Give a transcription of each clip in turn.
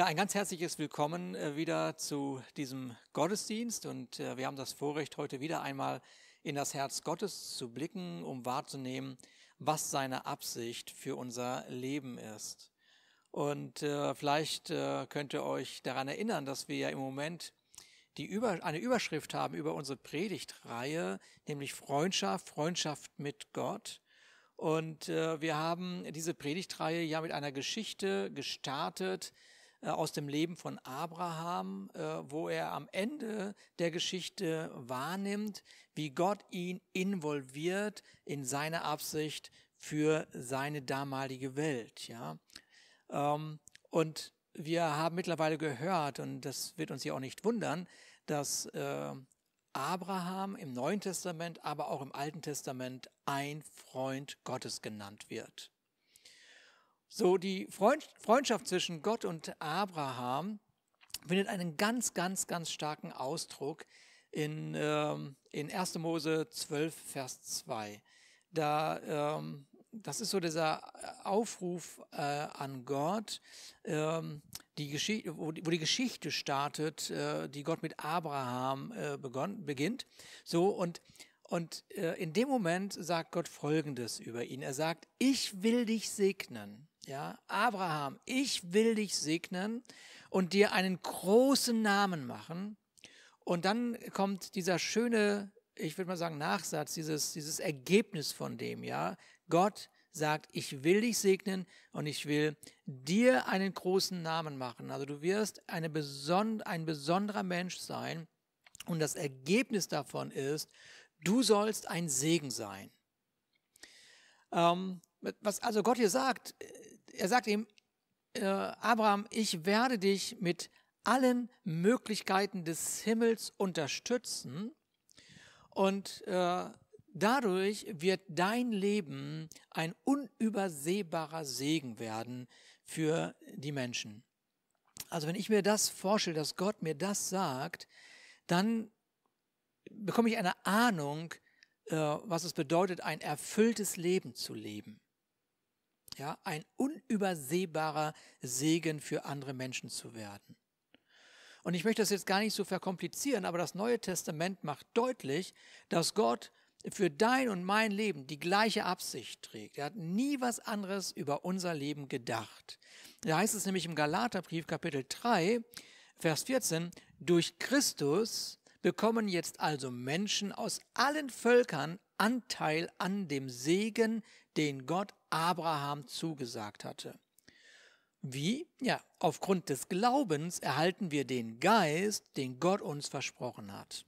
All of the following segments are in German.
Ja, ein ganz herzliches Willkommen äh, wieder zu diesem Gottesdienst und äh, wir haben das Vorrecht, heute wieder einmal in das Herz Gottes zu blicken, um wahrzunehmen, was seine Absicht für unser Leben ist. Und äh, vielleicht könnt ihr euch daran erinnern, dass wir ja im Moment die über, eine Überschrift haben über unsere Predigtreihe, nämlich Freundschaft, Freundschaft mit Gott. Und wir haben diese Predigtreihe ja mit einer Geschichte gestartet, äh, aus dem Leben von Abraham, äh, wo er am Ende der Geschichte wahrnimmt, wie Gott ihn involviert in seine Absicht für seine damalige Welt. Ja? Ähm, und wir haben mittlerweile gehört, und das wird uns ja auch nicht wundern, dass äh, Abraham im Neuen Testament, aber auch im Alten Testament ein Freund Gottes genannt wird. So die Freundschaft zwischen Gott und Abraham findet einen ganz, ganz, ganz starken Ausdruck in, ähm, in 1. Mose 12, Vers 2. Da, ähm, das ist so dieser äh, Aufruf äh, an Gott, ähm, die Geschichte, wo, die, wo die Geschichte startet, äh, die Gott mit Abraham äh, begon, beginnt. So und und äh, in dem Moment sagt Gott Folgendes über ihn. Er sagt, ich will dich segnen ja, Abraham, ich will dich segnen und dir einen großen Namen machen. Und dann kommt dieser schöne, ich würde mal sagen, Nachsatz, dieses, dieses Ergebnis von dem, ja. Gott sagt, ich will dich segnen und ich will dir einen großen Namen machen. Also du wirst beson ein besonderer Mensch sein und das Ergebnis davon ist, du sollst ein Segen sein. Ähm, was also Gott hier sagt, er sagt ihm, äh, Abraham, ich werde dich mit allen Möglichkeiten des Himmels unterstützen und äh, dadurch wird dein Leben ein unübersehbarer Segen werden für die Menschen. Also wenn ich mir das vorstelle, dass Gott mir das sagt, dann bekomme ich eine Ahnung, äh, was es bedeutet, ein erfülltes Leben zu leben ja, ein unübersehbarer Segen für andere Menschen zu werden. Und ich möchte das jetzt gar nicht so verkomplizieren, aber das Neue Testament macht deutlich, dass Gott für dein und mein Leben die gleiche Absicht trägt. Er hat nie was anderes über unser Leben gedacht. Da heißt es nämlich im Galaterbrief Kapitel 3, Vers 14, durch Christus bekommen jetzt also Menschen aus allen Völkern Anteil an dem Segen, den Gott Abraham zugesagt hatte. Wie? Ja, aufgrund des Glaubens erhalten wir den Geist, den Gott uns versprochen hat.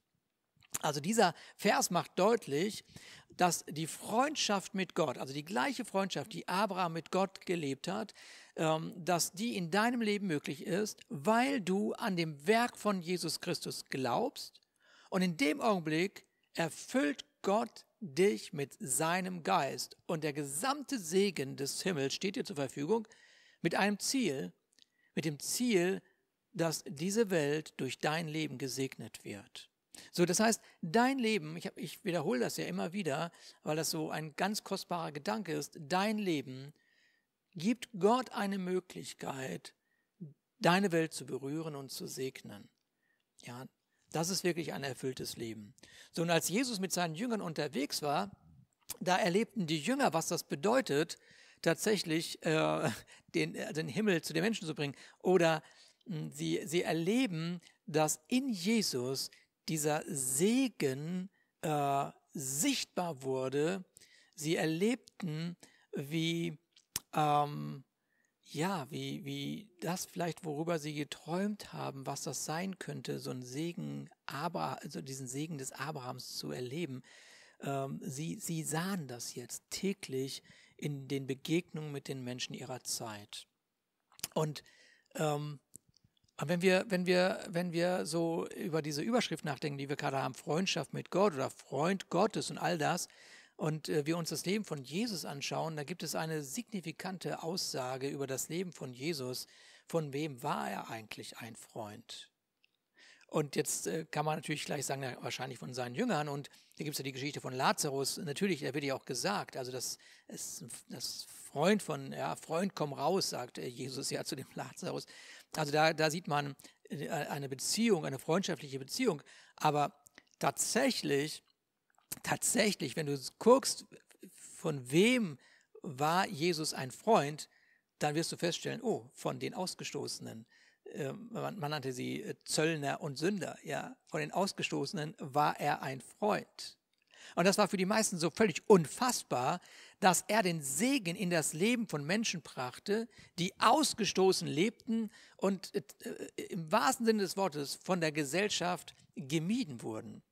Also dieser Vers macht deutlich, dass die Freundschaft mit Gott, also die gleiche Freundschaft, die Abraham mit Gott gelebt hat, ähm, dass die in deinem Leben möglich ist, weil du an dem Werk von Jesus Christus glaubst und in dem Augenblick erfüllt Gott dich mit seinem Geist und der gesamte Segen des Himmels steht dir zur Verfügung mit einem Ziel, mit dem Ziel, dass diese Welt durch dein Leben gesegnet wird. So, das heißt, dein Leben, ich, hab, ich wiederhole das ja immer wieder, weil das so ein ganz kostbarer Gedanke ist, dein Leben gibt Gott eine Möglichkeit, deine Welt zu berühren und zu segnen. Ja, das ist wirklich ein erfülltes Leben. So, und als Jesus mit seinen Jüngern unterwegs war, da erlebten die Jünger, was das bedeutet, tatsächlich äh, den, äh, den Himmel zu den Menschen zu bringen. Oder mh, hm, sie, sie erleben, dass in Jesus dieser Segen äh, sichtbar wurde. Sie erlebten, wie ähm, ja, wie, wie das vielleicht, worüber sie geträumt haben, was das sein könnte, so einen Segen, aber, also diesen Segen des Abrahams zu erleben. Ähm, sie, sie sahen das jetzt täglich in den Begegnungen mit den Menschen ihrer Zeit. Und ähm, wenn wir, wenn wir, wenn wir so über diese Überschrift nachdenken, die wir gerade haben, Freundschaft mit Gott oder Freund Gottes und all das, und äh, wir uns das Leben von Jesus anschauen, da gibt es eine signifikante Aussage über das Leben von Jesus. Von wem war er eigentlich ein Freund? Und jetzt äh, kann man natürlich gleich sagen, wahrscheinlich von seinen Jüngern. Und da gibt es ja die Geschichte von Lazarus. Natürlich, da wird ja auch gesagt, also das, ist, das Freund von, ja, Freund, komm raus, sagt äh, Jesus ja zu dem Lazarus. Also da, da sieht man eine Beziehung, eine freundschaftliche Beziehung. Aber tatsächlich tatsächlich, wenn du guckst, von wem war Jesus ein Freund, dann wirst du feststellen, oh, von den Ausgestoßenen. Ähm, man, man nannte sie äh, Zöllner und Sünder. Ja, von den Ausgestoßenen war er ein Freund. Und das war für die meisten so völlig unfassbar, dass er den Segen in das Leben von Menschen brachte, die ausgestoßen lebten und äh, äh, im wahrsten Sinne des Wortes von der Gesellschaft gemieden wurden.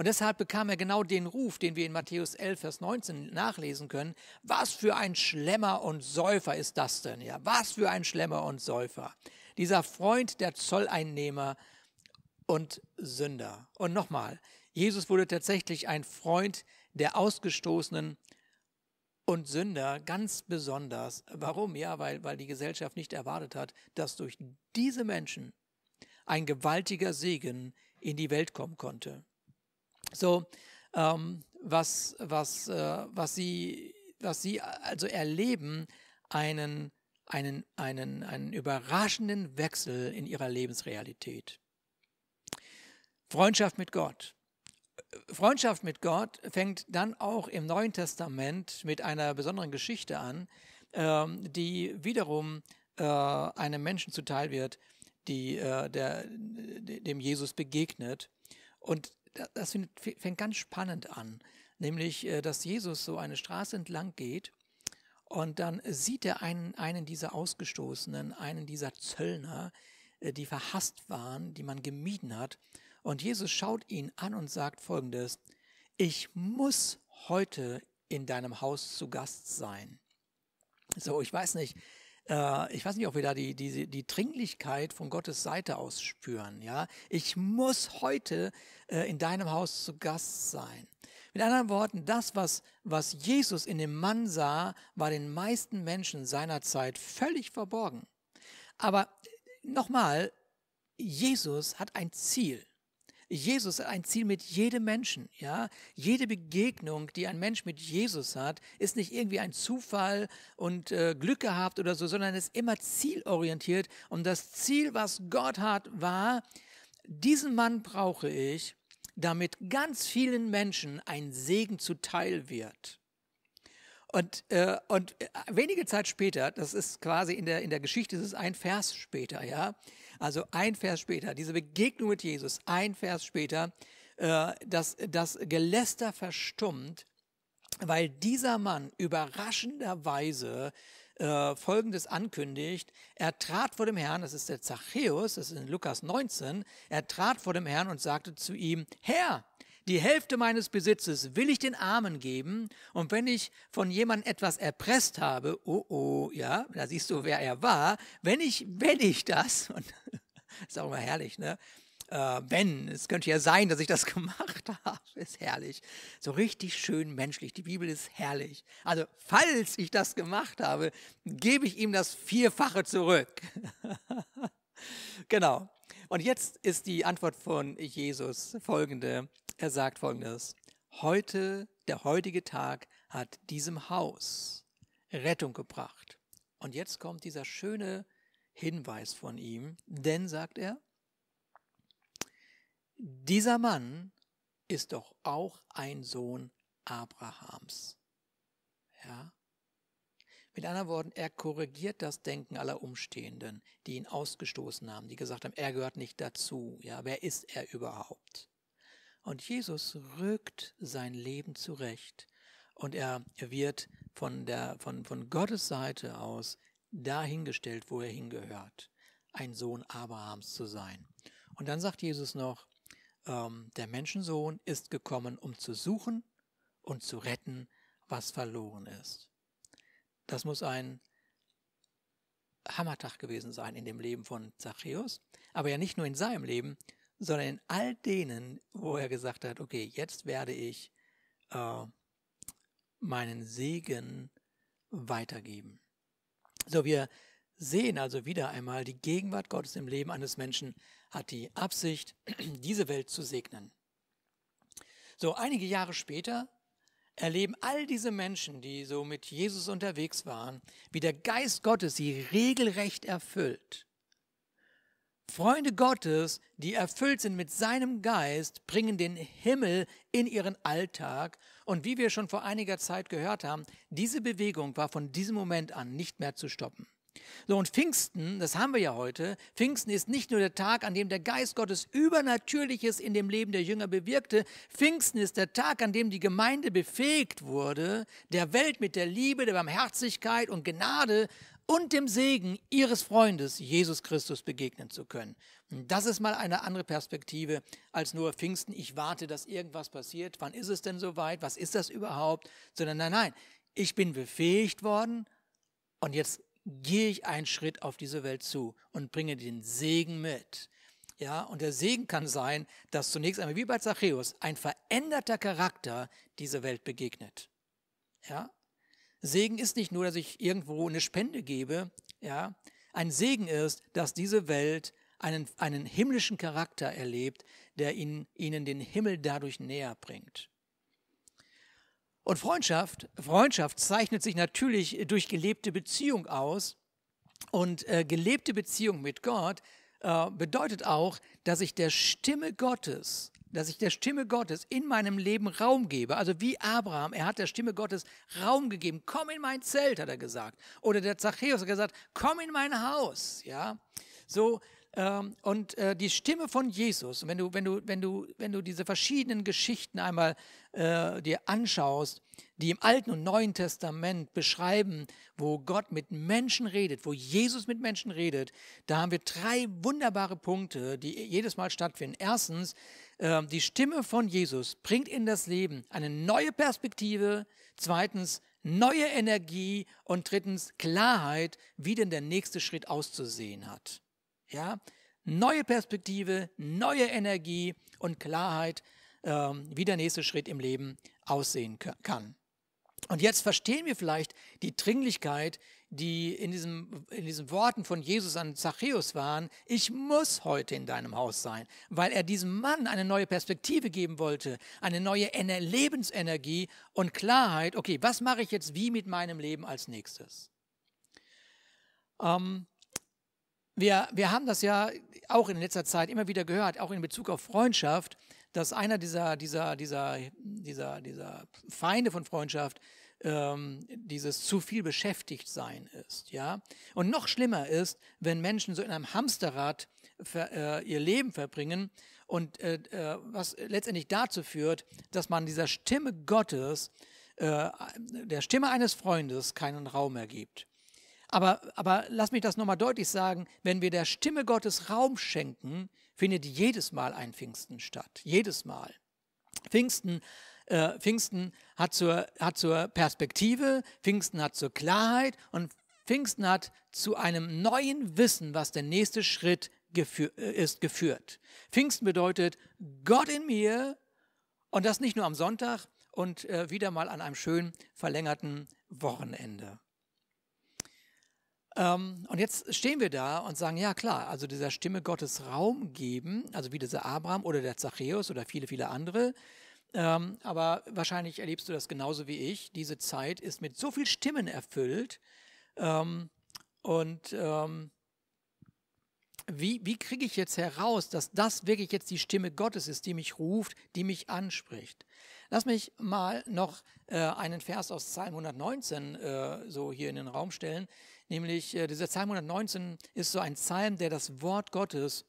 Und deshalb bekam er genau den Ruf, den wir in Matthäus 11, Vers 19 nachlesen können. Was für ein Schlemmer und Säufer ist das denn? Ja, was für ein Schlemmer und Säufer. Dieser Freund der Zolleinnehmer und Sünder. Und nochmal, Jesus wurde tatsächlich ein Freund der Ausgestoßenen und Sünder ganz besonders. Warum? Ja, weil, weil die Gesellschaft nicht erwartet hat, dass durch diese Menschen ein gewaltiger Segen in die Welt kommen konnte so ähm, was, was, äh, was, sie, was sie also erleben, einen, einen, einen, einen überraschenden Wechsel in ihrer Lebensrealität. Freundschaft mit Gott. Freundschaft mit Gott fängt dann auch im Neuen Testament mit einer besonderen Geschichte an, ähm, die wiederum äh, einem Menschen zuteil wird, die, äh, der, dem Jesus begegnet. Und das fängt ganz spannend an, nämlich, äh, dass Jesus so eine Straße entlang geht und dann sieht er einen, einen dieser Ausgestoßenen, einen dieser Zöllner, äh, die verhasst waren, die man gemieden hat. Und Jesus schaut ihn an und sagt folgendes, ich muss heute in deinem Haus zu Gast sein. So, ich weiß nicht, äh, ich weiß nicht, ob wir da die, die, die Dringlichkeit von Gottes Seite aus spüren. Ja? Ich muss heute äh, in deinem Haus zu Gast sein. Mit anderen Worten, das, was, was Jesus in dem Mann sah, war den meisten Menschen seiner Zeit völlig verborgen. Aber äh, nochmal, Jesus hat ein Ziel. Jesus ein Ziel mit jedem Menschen, ja. Jede Begegnung, die ein Mensch mit Jesus hat, ist nicht irgendwie ein Zufall und äh, Glück gehabt oder so, sondern ist immer zielorientiert. Und das Ziel, was Gott hat, war, diesen Mann brauche ich, damit ganz vielen Menschen ein Segen zuteil wird. Und, äh, und äh, wenige Zeit später, das ist quasi in der, in der Geschichte, das ist ein Vers später, ja. Also ein Vers später, diese Begegnung mit Jesus, ein Vers später, äh, dass das Geläster verstummt, weil dieser Mann überraschenderweise äh, Folgendes ankündigt. Er trat vor dem Herrn, das ist der Zachäus, das ist in Lukas 19, er trat vor dem Herrn und sagte zu ihm, Herr, die Hälfte meines Besitzes will ich den Armen geben und wenn ich von jemandem etwas erpresst habe, oh oh, ja, da siehst du, wer er war, wenn ich, wenn ich das, und ist auch immer herrlich, ne? Äh, wenn, es könnte ja sein, dass ich das gemacht habe, ist herrlich. So richtig schön menschlich, die Bibel ist herrlich. Also, falls ich das gemacht habe, gebe ich ihm das Vierfache zurück. genau. Und jetzt ist die Antwort von Jesus folgende. Er sagt folgendes. Heute, der heutige Tag hat diesem Haus Rettung gebracht. Und jetzt kommt dieser schöne Hinweis von ihm. Denn, sagt er, dieser Mann ist doch auch ein Sohn Abrahams. Ja? Mit anderen Worten, er korrigiert das Denken aller Umstehenden, die ihn ausgestoßen haben, die gesagt haben, er gehört nicht dazu, ja, wer ist er überhaupt? Und Jesus rückt sein Leben zurecht und er wird von der, von, von Gottes Seite aus dahingestellt, wo er hingehört, ein Sohn Abrahams zu sein. Und dann sagt Jesus noch, ähm, der Menschensohn ist gekommen, um zu suchen und zu retten, was verloren ist. Das muss ein Hammertag gewesen sein in dem Leben von Zachäus, aber ja nicht nur in seinem Leben, sondern in all denen, wo er gesagt hat, okay, jetzt werde ich äh, meinen Segen weitergeben. So, wir sehen also wieder einmal, die Gegenwart Gottes im Leben eines Menschen hat die Absicht, diese Welt zu segnen. So, einige Jahre später erleben all diese Menschen, die so mit Jesus unterwegs waren, wie der Geist Gottes sie regelrecht erfüllt. Freunde Gottes, die erfüllt sind mit seinem Geist, bringen den Himmel in ihren Alltag. Und wie wir schon vor einiger Zeit gehört haben, diese Bewegung war von diesem Moment an nicht mehr zu stoppen. So, und Pfingsten, das haben wir ja heute, Pfingsten ist nicht nur der Tag, an dem der Geist Gottes Übernatürliches in dem Leben der Jünger bewirkte, Pfingsten ist der Tag, an dem die Gemeinde befähigt wurde, der Welt mit der Liebe, der Barmherzigkeit und Gnade und dem Segen ihres Freundes Jesus Christus begegnen zu können. das ist mal eine andere Perspektive als nur Pfingsten, ich warte, dass irgendwas passiert, wann ist es denn soweit, was ist das überhaupt, sondern nein, nein, ich bin befähigt worden und jetzt gehe ich einen Schritt auf diese Welt zu und bringe den Segen mit. Ja, und der Segen kann sein, dass zunächst einmal wie bei Zachäus ein veränderter Charakter dieser Welt begegnet. Ja? Segen ist nicht nur, dass ich irgendwo eine Spende gebe, ja? Ein Segen ist, dass diese Welt einen, einen himmlischen Charakter erlebt, der ihnen, ihnen den Himmel dadurch näher bringt. Und Freundschaft, Freundschaft zeichnet sich natürlich durch gelebte Beziehung aus. Und äh, gelebte Beziehung mit Gott äh, bedeutet auch, dass ich der Stimme Gottes, dass ich der Stimme Gottes in meinem Leben Raum gebe. Also wie Abraham, er hat der Stimme Gottes Raum gegeben. Komm in mein Zelt, hat er gesagt. Oder der Zachäus hat gesagt, komm in mein Haus. Ja, so ähm, und äh, die Stimme von Jesus, wenn du, wenn, du, wenn, du, wenn du diese verschiedenen Geschichten einmal äh, dir anschaust, die im Alten und Neuen Testament beschreiben, wo Gott mit Menschen redet, wo Jesus mit Menschen redet, da haben wir drei wunderbare Punkte, die jedes Mal stattfinden. Erstens, äh, die Stimme von Jesus bringt in das Leben eine neue Perspektive. Zweitens, neue Energie. Und drittens, Klarheit, wie denn der nächste Schritt auszusehen hat. Ja? Neue Perspektive, neue Energie und Klarheit, ähm, wie der nächste Schritt im Leben aussehen kann. Und jetzt verstehen wir vielleicht die Dringlichkeit, die in, diesem, in diesen Worten von Jesus an Zachäus waren. Ich muss heute in deinem Haus sein, weil er diesem Mann eine neue Perspektive geben wollte, eine neue Ener Lebensenergie und Klarheit. Okay, was mache ich jetzt wie mit meinem Leben als nächstes? Ähm, wir, wir haben das ja auch in letzter Zeit immer wieder gehört, auch in Bezug auf Freundschaft, dass einer dieser, dieser, dieser, dieser, dieser Feinde von Freundschaft ähm, dieses zu viel beschäftigt sein ist. Ja? Und noch schlimmer ist, wenn Menschen so in einem Hamsterrad für, äh, ihr Leben verbringen und äh, äh, was letztendlich dazu führt, dass man dieser Stimme Gottes, äh, der Stimme eines Freundes keinen Raum mehr gibt. Aber, aber lass mich das nochmal deutlich sagen, wenn wir der Stimme Gottes Raum schenken, findet jedes Mal ein Pfingsten statt. Jedes Mal. Pfingsten, äh, Pfingsten hat, zur, hat zur Perspektive, Pfingsten hat zur Klarheit und Pfingsten hat zu einem neuen Wissen, was der nächste Schritt gefü äh, ist, geführt. Pfingsten bedeutet Gott in mir und das nicht nur am Sonntag und äh, wieder mal an einem schön verlängerten Wochenende. Ähm, und jetzt stehen wir da und sagen, ja klar, also dieser Stimme Gottes Raum geben, also wie dieser Abraham oder der Zachäus oder viele, viele andere. Ähm, aber wahrscheinlich erlebst du das genauso wie ich. Diese Zeit ist mit so viel Stimmen erfüllt. Ähm, und ähm, wie, wie kriege ich jetzt heraus, dass das wirklich jetzt die Stimme Gottes ist, die mich ruft, die mich anspricht? Lass mich mal noch äh, einen Vers aus Psalm 119 äh, so hier in den Raum stellen. Nämlich äh, dieser Psalm 119 ist so ein Psalm, der das Wort Gottes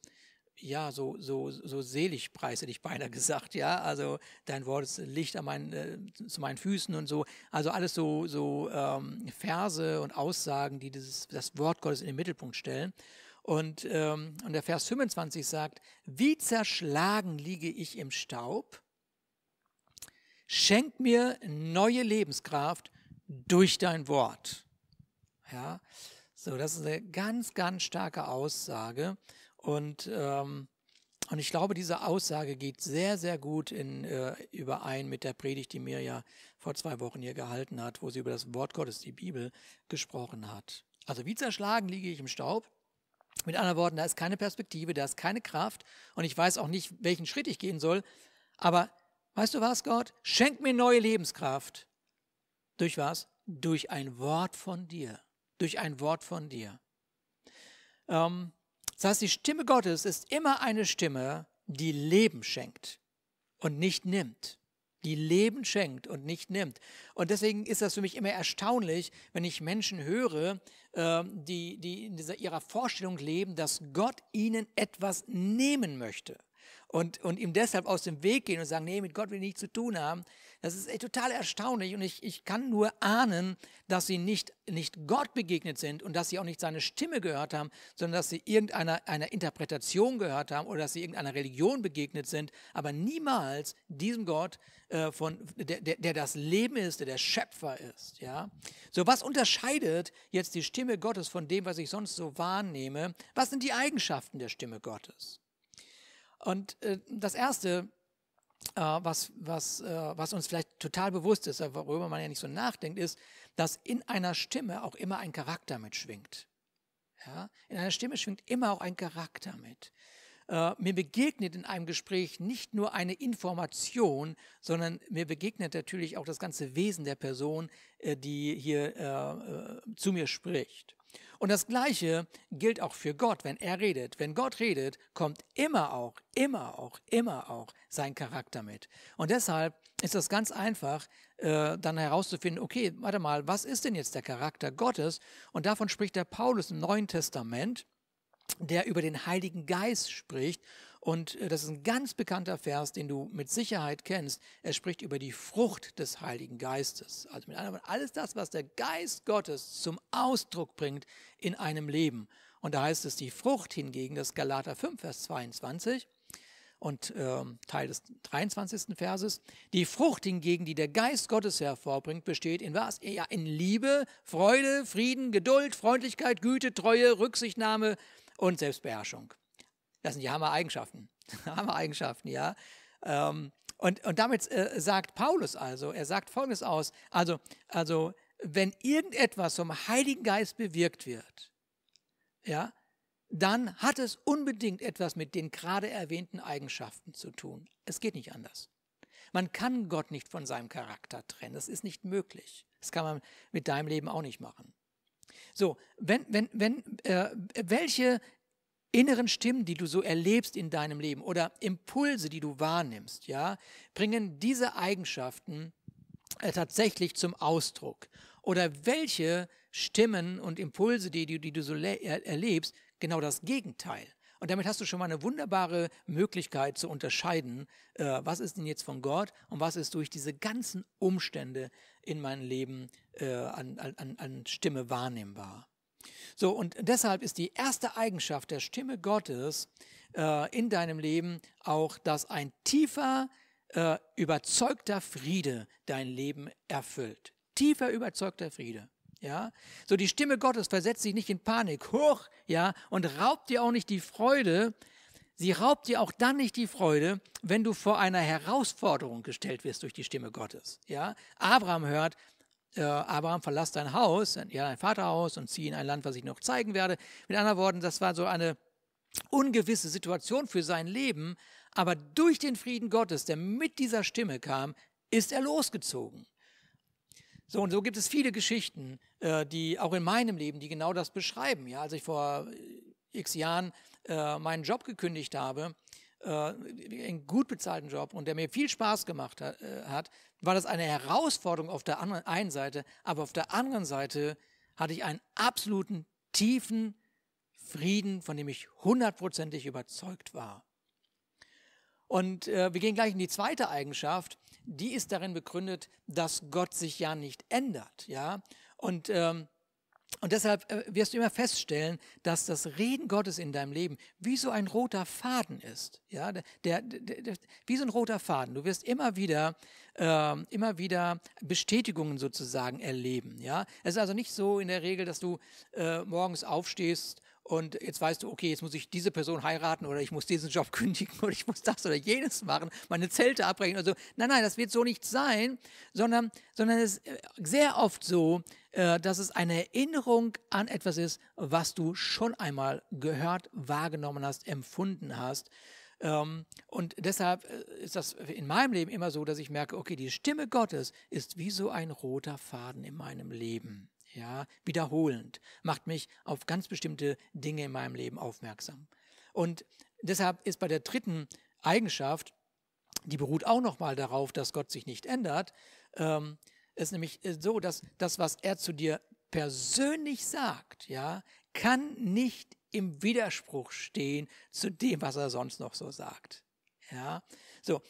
ja, so, so, so selig preise dich beinahe gesagt, ja, also dein Wort ist Licht an meinen, äh, zu meinen Füßen und so, also alles so, so ähm, Verse und Aussagen, die dieses, das Wort Gottes in den Mittelpunkt stellen. Und, ähm, und der Vers 25 sagt, wie zerschlagen liege ich im Staub, schenk mir neue Lebenskraft durch dein Wort. Ja? So, das ist eine ganz, ganz starke Aussage. Und, ähm, und ich glaube, diese Aussage geht sehr, sehr gut in, äh, überein mit der Predigt, die Mirja vor zwei Wochen hier gehalten hat, wo sie über das Wort Gottes, die Bibel, gesprochen hat. Also wie zerschlagen liege ich im Staub? Mit anderen Worten, da ist keine Perspektive, da ist keine Kraft und ich weiß auch nicht, welchen Schritt ich gehen soll. Aber weißt du was, Gott? Schenk mir neue Lebenskraft. Durch was? Durch ein Wort von dir durch ein Wort von dir. Ähm, das heißt, die Stimme Gottes ist immer eine Stimme, die Leben schenkt und nicht nimmt. Die Leben schenkt und nicht nimmt. Und deswegen ist das für mich immer erstaunlich, wenn ich Menschen höre, äh, die, die in dieser, ihrer Vorstellung leben, dass Gott ihnen etwas nehmen möchte. Und, und ihm deshalb aus dem Weg gehen und sagen, nee, mit Gott will ich nichts zu tun haben. Das ist total erstaunlich und ich, ich kann nur ahnen, dass sie nicht, nicht Gott begegnet sind und dass sie auch nicht seine Stimme gehört haben, sondern dass sie irgendeiner einer Interpretation gehört haben oder dass sie irgendeiner Religion begegnet sind, aber niemals diesem Gott, äh, von, der, der, der das Leben ist, der der Schöpfer ist. Ja? So, was unterscheidet jetzt die Stimme Gottes von dem, was ich sonst so wahrnehme? Was sind die Eigenschaften der Stimme Gottes? Und äh, das Erste, äh, was, was, äh, was uns vielleicht total bewusst ist, äh, worüber man ja nicht so nachdenkt, ist, dass in einer Stimme auch immer ein Charakter mitschwingt. Ja? In einer Stimme schwingt immer auch ein Charakter mit. Äh, mir begegnet in einem Gespräch nicht nur eine Information, sondern mir begegnet natürlich auch das ganze Wesen der Person, äh, die hier äh, zu mir spricht. Und das Gleiche gilt auch für Gott, wenn er redet. Wenn Gott redet, kommt immer auch, immer auch, immer auch sein Charakter mit. Und deshalb ist das ganz einfach, äh, dann herauszufinden, okay, warte mal, was ist denn jetzt der Charakter Gottes? Und davon spricht der Paulus im Neuen Testament, der über den Heiligen Geist spricht und äh, das ist ein ganz bekannter Vers, den du mit Sicherheit kennst. Er spricht über die Frucht des Heiligen Geistes. Also mit anderen Worten, alles das, was der Geist Gottes zum Ausdruck bringt in einem Leben. Und da heißt es, die Frucht hingegen, das Galater 5, Vers 22 und äh, Teil des 23. Verses. Die Frucht hingegen, die der Geist Gottes hervorbringt, besteht in was? Ja, in Liebe, Freude, Frieden, Geduld, Freundlichkeit, Güte, Treue, Rücksichtnahme und Selbstbeherrschung. Das sind die Hammer-Eigenschaften. Hammer-Eigenschaften, ja. Ähm, und, und damit äh, sagt Paulus also, er sagt Folgendes aus, also, also wenn irgendetwas vom Heiligen Geist bewirkt wird, ja, dann hat es unbedingt etwas mit den gerade erwähnten Eigenschaften zu tun. Es geht nicht anders. Man kann Gott nicht von seinem Charakter trennen. Das ist nicht möglich. Das kann man mit deinem Leben auch nicht machen. So, wenn, wenn, wenn, äh, welche inneren Stimmen, die du so erlebst in deinem Leben oder Impulse, die du wahrnimmst, ja, bringen diese Eigenschaften äh, tatsächlich zum Ausdruck? Oder welche Stimmen und Impulse, die, die, die du so er erlebst, genau das Gegenteil? Und damit hast du schon mal eine wunderbare Möglichkeit zu unterscheiden, äh, was ist denn jetzt von Gott und was ist durch diese ganzen Umstände in meinem Leben äh, an, an, an Stimme wahrnehmbar. So, und deshalb ist die erste Eigenschaft der Stimme Gottes äh, in deinem Leben auch, dass ein tiefer, äh, überzeugter Friede dein Leben erfüllt. Tiefer, überzeugter Friede. Ja, so die Stimme Gottes versetzt dich nicht in Panik, hoch, ja, und raubt dir auch nicht die Freude. Sie raubt dir auch dann nicht die Freude, wenn du vor einer Herausforderung gestellt wirst durch die Stimme Gottes. Ja, Abraham hört, äh, Abraham, verlass dein Haus, äh, ja, dein Vaterhaus und zieh in ein Land, was ich noch zeigen werde. Mit anderen Worten, das war so eine ungewisse Situation für sein Leben, aber durch den Frieden Gottes, der mit dieser Stimme kam, ist er losgezogen. So und so gibt es viele Geschichten, äh, die auch in meinem Leben, die genau das beschreiben. Ja, als ich vor äh, x Jahren äh, meinen Job gekündigt habe, äh, einen gut bezahlten Job und der mir viel Spaß gemacht hat, äh, hat, war das eine Herausforderung auf der anderen, einen Seite, aber auf der anderen Seite hatte ich einen absoluten tiefen Frieden, von dem ich hundertprozentig überzeugt war. Und äh, wir gehen gleich in die zweite Eigenschaft. Die ist darin begründet, dass Gott sich ja nicht ändert, ja. Und ähm, und deshalb äh, wirst du immer feststellen, dass das Reden Gottes in deinem Leben wie so ein roter Faden ist. Ja, der, der, der wie so ein roter Faden. Du wirst immer wieder, äh, immer wieder Bestätigungen sozusagen erleben. Ja, es ist also nicht so in der Regel, dass du äh, morgens aufstehst und jetzt weißt du, okay, jetzt muss ich diese Person heiraten oder ich muss diesen Job kündigen oder ich muss das oder jenes machen, meine Zelte abbrechen oder so. Nein, nein, das wird so nicht sein, sondern, sondern es ist äh, sehr oft so, äh, dass es eine Erinnerung an etwas ist, was du schon einmal gehört, wahrgenommen hast, empfunden hast. Ähm, und deshalb äh, ist das in meinem Leben immer so, dass ich merke, okay, die Stimme Gottes ist wie so ein roter Faden in meinem Leben ja, wiederholend, macht mich auf ganz bestimmte Dinge in meinem Leben aufmerksam. Und deshalb ist bei der dritten Eigenschaft, die beruht auch nochmal darauf, dass Gott sich nicht ändert, ähm, ist nämlich äh, so, dass das, was er zu dir persönlich sagt, ja, kann nicht im Widerspruch stehen zu dem, was er sonst noch so sagt. Ja, so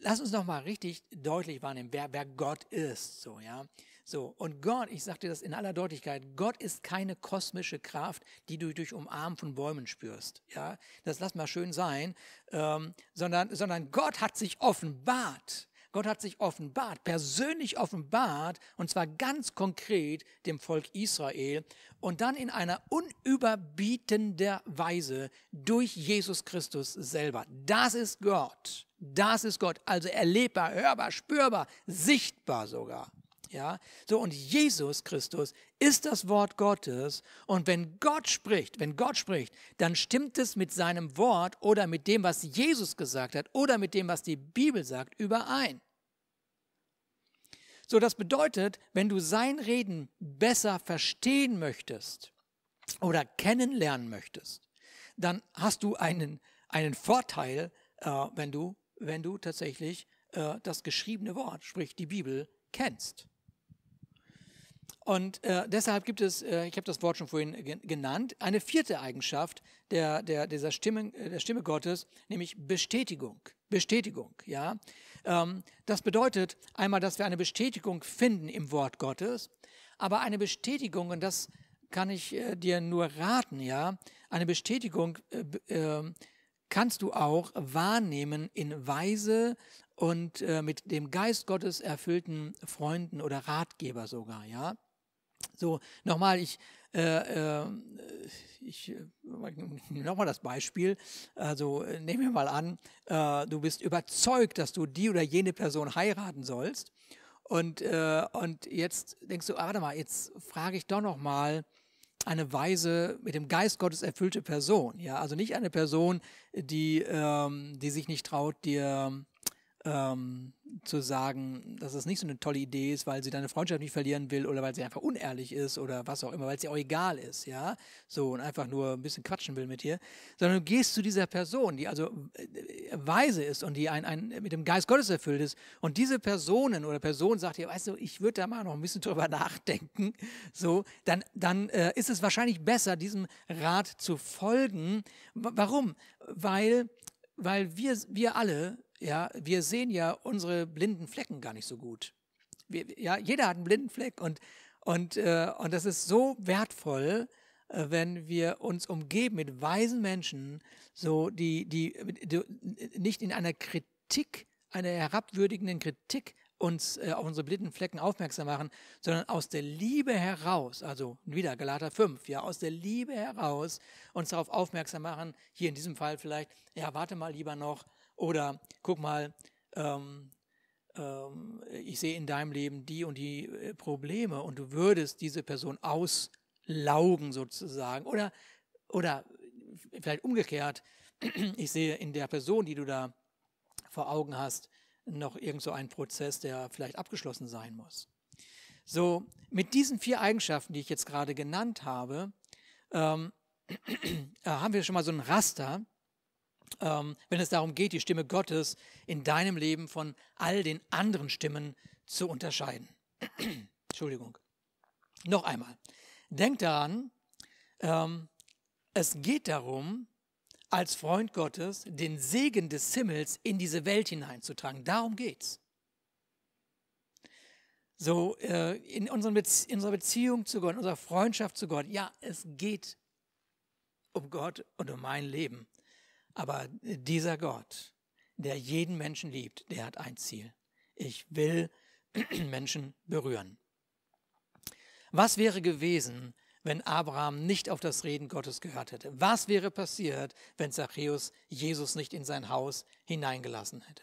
lass uns noch mal richtig deutlich wahrnehmen, wer, wer Gott ist. So ja, so, und Gott, ich sage dir das in aller Deutlichkeit, Gott ist keine kosmische Kraft, die du durch Umarmen von Bäumen spürst. Ja, das lass mal schön sein, ähm, sondern, sondern Gott hat sich offenbart. Gott hat sich offenbart, persönlich offenbart, und zwar ganz konkret dem Volk Israel und dann in einer unüberbietender Weise durch Jesus Christus selber. Das ist Gott. Das ist Gott. Also erlebbar, hörbar, spürbar, sichtbar sogar. Ja, so und Jesus Christus ist das Wort Gottes und wenn Gott spricht, wenn Gott spricht, dann stimmt es mit seinem Wort oder mit dem, was Jesus gesagt hat oder mit dem, was die Bibel sagt, überein. So das bedeutet, wenn du sein Reden besser verstehen möchtest oder kennenlernen möchtest, dann hast du einen, einen Vorteil, äh, wenn, du, wenn du tatsächlich äh, das geschriebene Wort, sprich die Bibel, kennst. Und äh, deshalb gibt es, äh, ich habe das Wort schon vorhin genannt, eine vierte Eigenschaft der, der, dieser Stimme, äh, der Stimme Gottes, nämlich Bestätigung. Bestätigung, ja. Ähm, das bedeutet einmal, dass wir eine Bestätigung finden im Wort Gottes, aber eine Bestätigung, und das kann ich äh, dir nur raten, ja, eine Bestätigung äh, ähm, kannst du auch wahrnehmen in Weise und äh, mit dem Geist Gottes erfüllten Freunden oder Ratgeber sogar, ja. So, nochmal, ich, äh, äh, ich äh, nochmal das Beispiel. Also äh, nehmen wir mal an, äh, du bist überzeugt, dass du die oder jene Person heiraten sollst. Und, äh, und jetzt denkst du, ah, warte mal, jetzt frage ich doch nochmal eine weise, mit dem Geist Gottes erfüllte Person. Ja? Also nicht eine Person, die, ähm, die sich nicht traut, dir ähm, zu sagen, dass es nicht so eine tolle Idee ist, weil sie deine Freundschaft nicht verlieren will oder weil sie einfach unehrlich ist oder was auch immer, weil es ihr auch egal ist, ja, so und einfach nur ein bisschen quatschen will mit dir, sondern du gehst zu dieser Person, die also äh, weise ist und die ein, ein, mit dem Geist Gottes erfüllt ist und diese Personen oder Person sagt dir, weißt du, ich würde da mal noch ein bisschen drüber nachdenken, so, dann, dann äh, ist es wahrscheinlich besser, diesem Rat zu folgen. W warum? Weil, weil wir, wir alle ja, wir sehen ja unsere blinden Flecken gar nicht so gut. Wir, ja, jeder hat einen blinden Fleck und, und, äh, und das ist so wertvoll, äh, wenn wir uns umgeben mit weisen Menschen, so die, die, die nicht in einer Kritik, einer herabwürdigenden Kritik uns äh, auf unsere blinden Flecken aufmerksam machen, sondern aus der Liebe heraus, also wieder Galater 5, ja, aus der Liebe heraus uns darauf aufmerksam machen, hier in diesem Fall vielleicht, ja, warte mal lieber noch, oder guck mal, ähm, ähm, ich sehe in deinem Leben die und die äh, Probleme und du würdest diese Person auslaugen sozusagen. Oder, oder vielleicht umgekehrt, ich sehe in der Person, die du da vor Augen hast, noch irgend so einen Prozess, der vielleicht abgeschlossen sein muss. So, mit diesen vier Eigenschaften, die ich jetzt gerade genannt habe, ähm, haben wir schon mal so ein Raster, ähm, wenn es darum geht, die Stimme Gottes in deinem Leben von all den anderen Stimmen zu unterscheiden. Entschuldigung. Noch einmal. Denk daran, ähm, es geht darum, als Freund Gottes den Segen des Himmels in diese Welt hineinzutragen. Darum geht's. So äh, in, Bezie in unserer Beziehung zu Gott, in unserer Freundschaft zu Gott, ja, es geht um Gott und um mein Leben. Aber dieser Gott, der jeden Menschen liebt, der hat ein Ziel. Ich will Menschen berühren. Was wäre gewesen, wenn Abraham nicht auf das Reden Gottes gehört hätte? Was wäre passiert, wenn Zachäus Jesus nicht in sein Haus hineingelassen hätte?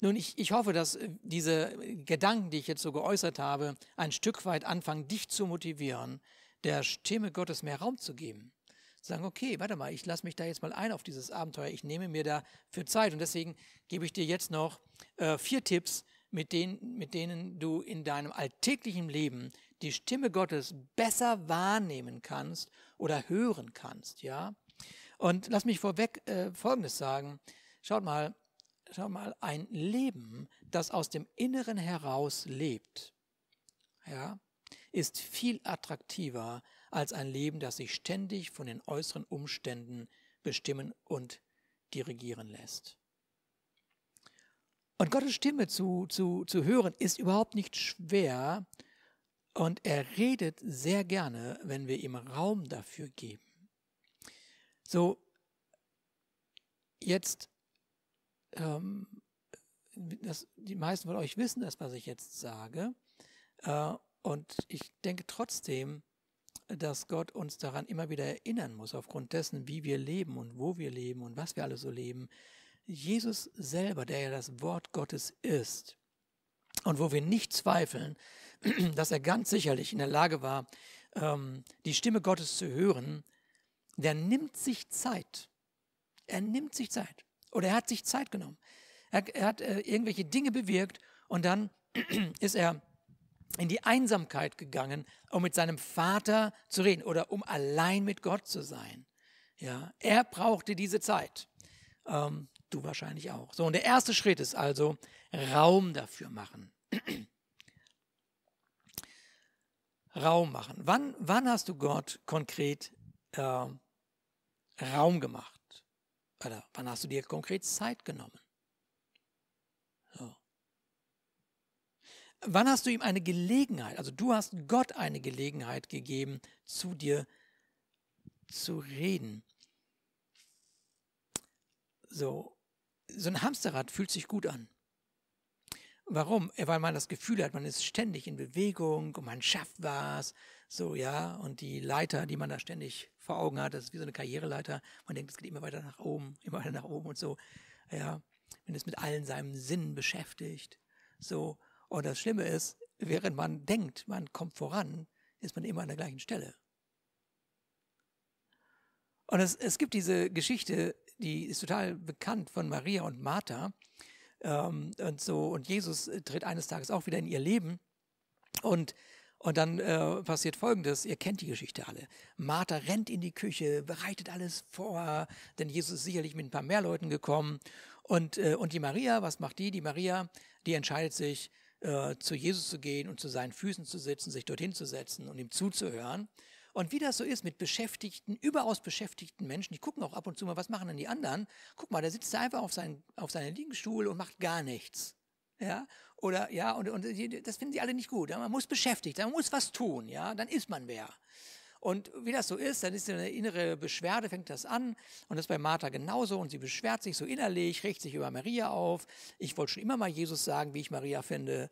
Nun, ich, ich hoffe, dass äh, diese Gedanken, die ich jetzt so geäußert habe, ein Stück weit anfangen, dich zu motivieren, der Stimme Gottes mehr Raum zu geben sagen, okay, warte mal, ich lasse mich da jetzt mal ein auf dieses Abenteuer, ich nehme mir da für Zeit. Und deswegen gebe ich dir jetzt noch äh, vier Tipps, mit denen, mit denen du in deinem alltäglichen Leben die Stimme Gottes besser wahrnehmen kannst oder hören kannst, ja. Und lass mich vorweg äh, Folgendes sagen. Schaut mal, schaut mal, ein Leben, das aus dem Inneren heraus lebt, ja, ist viel attraktiver als ein Leben, das sich ständig von den äußeren Umständen bestimmen und dirigieren lässt. Und Gottes Stimme zu, zu, zu hören ist überhaupt nicht schwer und er redet sehr gerne, wenn wir ihm Raum dafür geben. So, jetzt, ähm, das, die meisten von euch wissen das, was ich jetzt sage. Äh, und ich denke trotzdem, dass Gott uns daran immer wieder erinnern muss, aufgrund dessen, wie wir leben und wo wir leben und was wir alle so leben. Jesus selber, der ja das Wort Gottes ist, und wo wir nicht zweifeln, dass er ganz sicherlich in der Lage war, ähm, die Stimme Gottes zu hören, der nimmt sich Zeit. Er nimmt sich Zeit. Oder er hat sich Zeit genommen. Er, hat äh, irgendwelche Dinge bewirkt und dann ist er in die Einsamkeit gegangen, um mit seinem Vater zu reden oder um allein mit Gott zu sein. Ja, er brauchte diese Zeit. Ähm, du wahrscheinlich auch. So, und der erste Schritt ist also Raum dafür machen. Raum machen. Wann, wann hast du Gott konkret äh, Raum gemacht? Oder wann hast du dir konkret Zeit genommen? So. Wann hast du ihm eine Gelegenheit, also du hast Gott eine Gelegenheit gegeben, zu dir zu reden? So, so ein Hamsterrad fühlt sich gut an. Warum? Weil man das Gefühl hat, man ist ständig in Bewegung und man schafft was. So, ja, und die Leiter, die man da ständig vor Augen hat, das ist wie so eine Karriereleiter. Man denkt, es geht immer weiter nach oben, immer weiter nach oben und so. Ja, man ist mit allen seinen Sinnen beschäftigt. So, und das Schlimme ist, während man denkt, man kommt voran, ist man immer an der gleichen Stelle. Und es, es gibt diese Geschichte, die ist total bekannt von Maria und Martha. Ähm, und so, und Jesus tritt eines Tages auch wieder in ihr Leben. Und, und dann äh, passiert folgendes: Ihr kennt die Geschichte alle. Martha rennt in die Küche, bereitet alles vor, denn Jesus ist sicherlich mit ein paar mehr Leuten gekommen. Und, äh, und die Maria, was macht die? Die Maria, die entscheidet sich, äh, zu Jesus zu gehen und zu seinen Füßen zu sitzen, sich dorthin zu setzen und ihm zuzuhören. Und wie das so ist mit beschäftigten, überaus beschäftigten Menschen, die gucken auch ab und zu mal, was machen denn die anderen? Guck mal, der sitzt da einfach auf, seinen, auf seinem Liegestuhl und macht gar nichts. Ja, oder, ja, und, und das finden sie alle nicht gut. Man muss beschäftigt sein, man muss was tun, ja, dann ist man wer. Und wie das so ist, dann ist eine innere Beschwerde, fängt das an. Und das ist bei Martha genauso. Und sie beschwert sich so innerlich, richtet sich über Maria auf. Ich wollte schon immer mal Jesus sagen, wie ich Maria finde.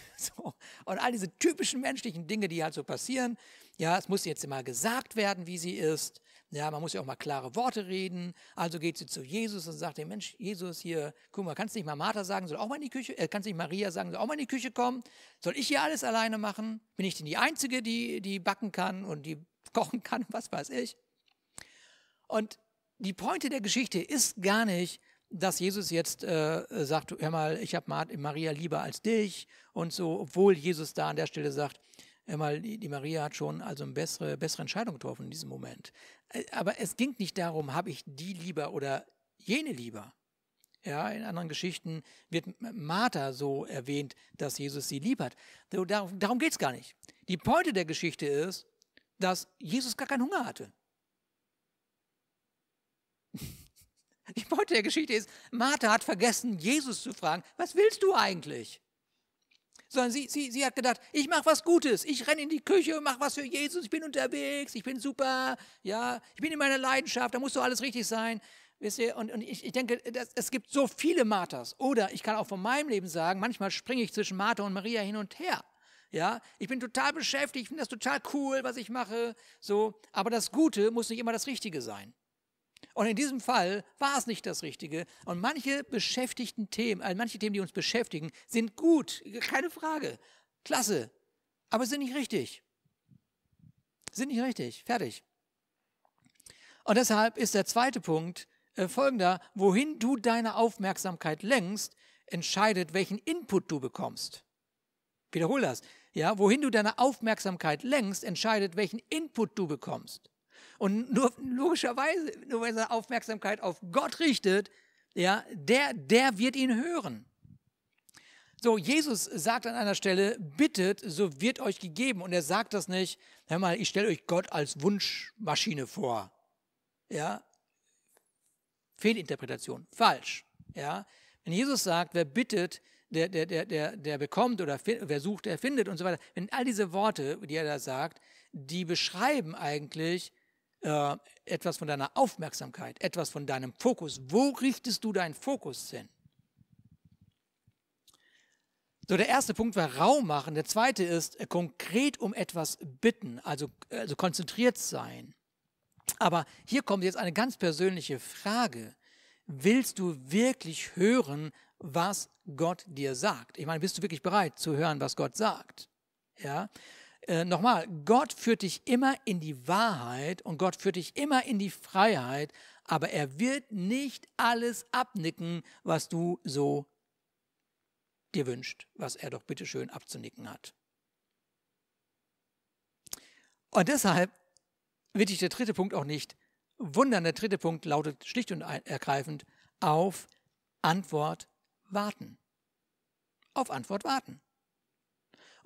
so. Und all diese typischen menschlichen Dinge, die halt so passieren. Ja, es muss jetzt immer gesagt werden, wie sie ist. Ja, man muss ja auch mal klare Worte reden. Also geht sie zu Jesus und sagt dem Mensch, Jesus hier, guck mal, kannst nicht mal Martha sagen, soll auch mal in die Küche, äh, kannst nicht Maria sagen, soll auch mal in die Küche kommen? Soll ich hier alles alleine machen? Bin ich denn die Einzige, die, die backen kann und die kochen kann, was weiß ich? Und die Pointe der Geschichte ist gar nicht, dass Jesus jetzt äh, sagt, hör mal, ich habe Maria lieber als dich und so, obwohl Jesus da an der Stelle sagt, mal, die, die Maria hat schon also eine bessere, bessere Entscheidung getroffen in diesem Moment. Äh, aber es ging nicht darum, habe ich die lieber oder jene lieber. Ja, in anderen Geschichten wird Martha so erwähnt, dass Jesus sie lieb hat. Darum, darum geht es gar nicht. Die Pointe der Geschichte ist, dass Jesus gar keinen Hunger hatte. Die Pointe der Geschichte ist, Martha hat vergessen, Jesus zu fragen, was willst du eigentlich? sondern sie, sie, sie hat gedacht, ich mache was Gutes, ich renne in die Küche mache was für Jesus, ich bin unterwegs, ich bin super, ja, ich bin in meiner Leidenschaft, da muss doch alles richtig sein. Wisst ihr, und, und ich, ich denke, das, es gibt so viele Marthas. Oder ich kann auch von meinem Leben sagen, manchmal springe ich zwischen Martha und Maria hin und her. Ja, ich bin total beschäftigt, ich finde das total cool, was ich mache. So, aber das Gute muss nicht immer das Richtige sein. Und in diesem Fall war es nicht das Richtige. Und manche beschäftigten Themen, also manche Themen, die uns beschäftigen, sind gut, keine Frage, klasse, aber sind nicht richtig. Sind nicht richtig, fertig. Und deshalb ist der zweite Punkt äh, folgender, wohin du deine Aufmerksamkeit lenkst, entscheidet, welchen Input du bekommst. Wiederhol das. Ja, wohin du deine Aufmerksamkeit lenkst, entscheidet, welchen Input du bekommst und nur logischerweise, nur wenn er seine Aufmerksamkeit auf Gott richtet, ja, der, der wird ihn hören. So, Jesus sagt an einer Stelle, bittet, so wird euch gegeben. Und er sagt das nicht, hör mal, ich stelle euch Gott als Wunschmaschine vor. Ja, Fehlinterpretation, falsch. Ja, wenn Jesus sagt, wer bittet, der, der, der, der, der bekommt oder wer sucht, der findet und so weiter. Wenn all diese Worte, die er da sagt, die beschreiben eigentlich äh, etwas von deiner Aufmerksamkeit, etwas von deinem Fokus. Wo richtest du deinen Fokus hin? So, der erste Punkt war Raum machen. Der zweite ist äh, konkret um etwas bitten, also, äh, also konzentriert sein. Aber hier kommt jetzt eine ganz persönliche Frage. Willst du wirklich hören, was Gott dir sagt? Ich meine, bist du wirklich bereit zu hören, was Gott sagt? Ja, äh, nochmal, Gott führt dich immer in die Wahrheit und Gott führt dich immer in die Freiheit, aber er wird nicht alles abnicken, was du so dir wünscht, was er doch bitteschön abzunicken hat. Und deshalb wird dich der dritte Punkt auch nicht wundern. Der dritte Punkt lautet schlicht und ergreifend auf Antwort warten. Auf Antwort warten.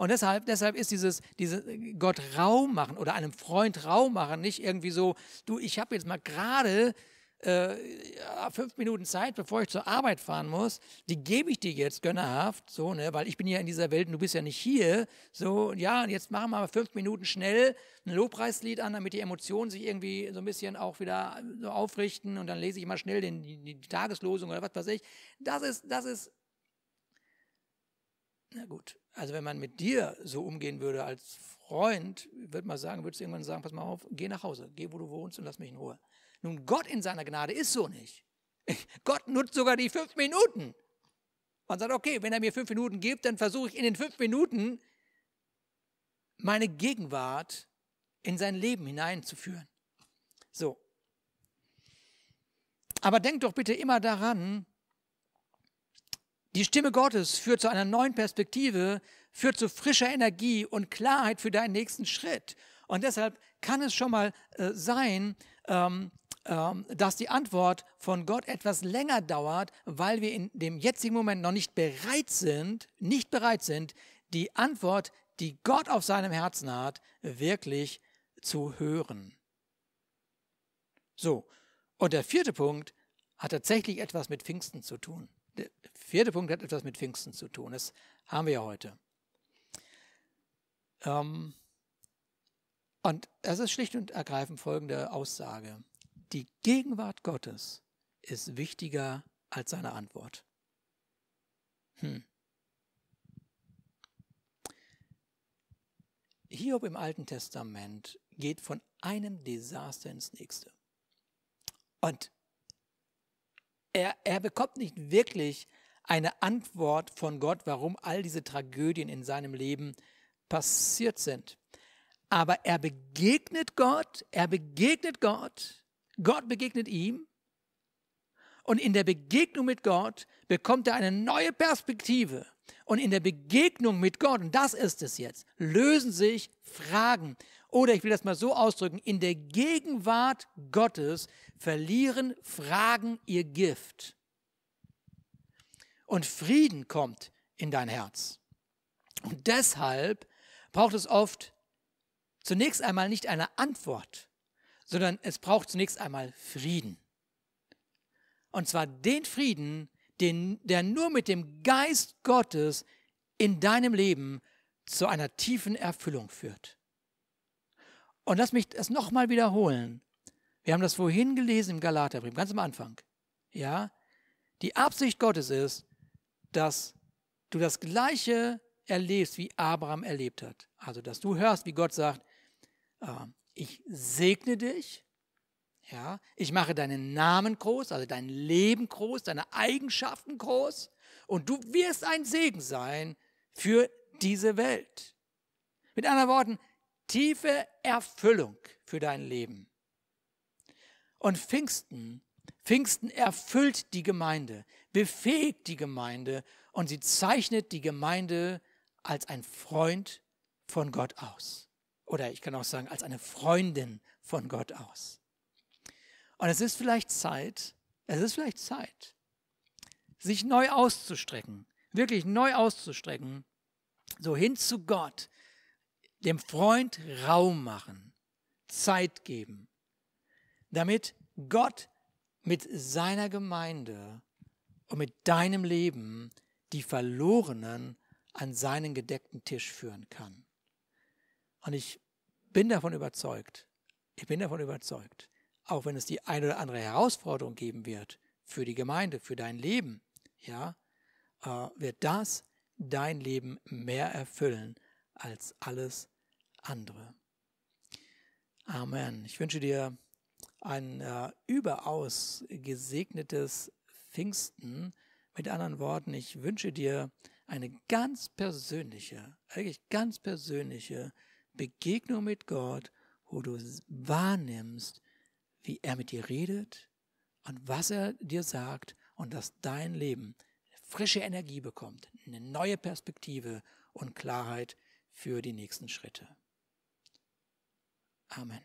Und deshalb, deshalb ist dieses, dieses äh, Gott Raum machen oder einem Freund Raum machen nicht irgendwie so, du, ich habe jetzt mal gerade äh, fünf Minuten Zeit, bevor ich zur Arbeit fahren muss, die gebe ich dir jetzt gönnerhaft, so, ne, weil ich bin ja in dieser Welt und du bist ja nicht hier, so, ja, und jetzt machen wir mal fünf Minuten schnell ein Lobpreislied an, damit die Emotionen sich irgendwie so ein bisschen auch wieder äh, so aufrichten und dann lese ich mal schnell den, die, die Tageslosung oder was weiß ich. Das ist, das ist na gut. Also wenn man mit dir so umgehen würde als Freund, würde man sagen, würdest du irgendwann sagen, pass mal auf, geh nach Hause, geh wo du wohnst und lass mich in Ruhe. Nun, Gott in seiner Gnade ist so nicht. Gott nutzt sogar die fünf Minuten. Man sagt, okay, wenn er mir fünf Minuten gibt, dann versuche ich in den fünf Minuten meine Gegenwart in sein Leben hineinzuführen. So. Aber denk doch bitte immer daran, die Stimme Gottes führt zu einer neuen Perspektive, führt zu frischer Energie und Klarheit für deinen nächsten Schritt. Und deshalb kann es schon mal äh, sein, ähm, ähm, dass die Antwort von Gott etwas länger dauert, weil wir in dem jetzigen Moment noch nicht bereit sind, nicht bereit sind, die Antwort, die Gott auf seinem Herzen hat, wirklich zu hören. So, und der vierte Punkt hat tatsächlich etwas mit Pfingsten zu tun. Der vierte Punkt hat etwas mit Pfingsten zu tun. Das haben wir ja heute. Ähm, und das ist schlicht und ergreifend folgende Aussage. Die Gegenwart Gottes ist wichtiger als seine Antwort. Hm. Hiob im Alten Testament geht von einem Desaster ins nächste. Und er, er bekommt nicht wirklich eine Antwort von Gott, warum all diese Tragödien in seinem Leben passiert sind. Aber er begegnet Gott, er begegnet Gott, Gott begegnet ihm. Und in der Begegnung mit Gott bekommt er eine neue Perspektive und in der Begegnung mit Gott, und das ist es jetzt, lösen sich Fragen. Oder ich will das mal so ausdrücken, in der Gegenwart Gottes verlieren Fragen ihr Gift. Und Frieden kommt in dein Herz. Und deshalb braucht es oft zunächst einmal nicht eine Antwort, sondern es braucht zunächst einmal Frieden. Und zwar den Frieden, den, der nur mit dem Geist Gottes in deinem Leben zu einer tiefen Erfüllung führt. Und lass mich das nochmal wiederholen. Wir haben das vorhin gelesen im Galaterbrief, ganz am Anfang. Ja, die Absicht Gottes ist, dass du das Gleiche erlebst, wie Abraham erlebt hat. Also, dass du hörst, wie Gott sagt, äh, ich segne dich ja, ich mache deinen Namen groß, also dein Leben groß, deine Eigenschaften groß und du wirst ein Segen sein für diese Welt. Mit anderen Worten, tiefe Erfüllung für dein Leben. Und Pfingsten, Pfingsten erfüllt die Gemeinde, befähigt die Gemeinde und sie zeichnet die Gemeinde als ein Freund von Gott aus. Oder ich kann auch sagen, als eine Freundin von Gott aus. Und es ist vielleicht Zeit, es ist vielleicht Zeit, sich neu auszustrecken, wirklich neu auszustrecken, so hin zu Gott, dem Freund Raum machen, Zeit geben, damit Gott mit seiner Gemeinde und mit deinem Leben die Verlorenen an seinen gedeckten Tisch führen kann. Und ich bin davon überzeugt, ich bin davon überzeugt, auch wenn es die eine oder andere Herausforderung geben wird für die Gemeinde, für dein Leben, ja, äh, wird das dein Leben mehr erfüllen als alles andere. Amen. Ich wünsche dir ein äh, überaus gesegnetes Pfingsten. Mit anderen Worten, ich wünsche dir eine ganz persönliche, wirklich ganz persönliche Begegnung mit Gott, wo du wahrnimmst, wie er mit dir redet und was er dir sagt und dass dein Leben frische Energie bekommt, eine neue Perspektive und Klarheit für die nächsten Schritte. Amen.